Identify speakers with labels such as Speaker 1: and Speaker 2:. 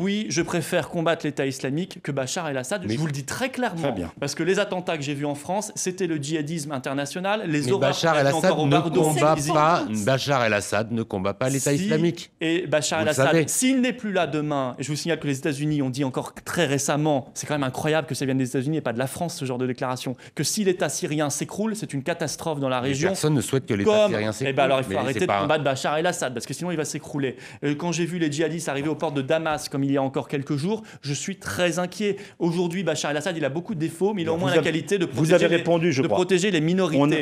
Speaker 1: oui, je préfère combattre l'État islamique que Bachar el-Assad. Je vous le dis très clairement. Très bien. Parce que les attentats que j'ai vus en France, c'était le djihadisme international, les mais Bachar el-Assad ne combat pas.
Speaker 2: Bachar el-Assad ne combat pas l'État islamique.
Speaker 1: Et Bachar el-Assad, s'il n'est plus là demain, et je vous signale que les États-Unis ont dit encore très récemment, c'est quand même incroyable que ça vienne des États-Unis et pas de la France ce genre de déclaration, que si l'État syrien s'écroule, c'est une catastrophe dans la région. personne ne souhaite que l'État syrien s'écroule. Et eh bien alors il faut arrêter de combattre Bachar el-Assad parce que sinon il va s'écrouler. Euh, quand j'ai vu les djihadistes arriver aux portes de Damas comme il y a encore quelques jours. Je suis très inquiet. Aujourd'hui, Bachar el-Assad, il a beaucoup de défauts, mais il a au moins la qualité de protéger, vous avez répondu, je de protéger les minorités.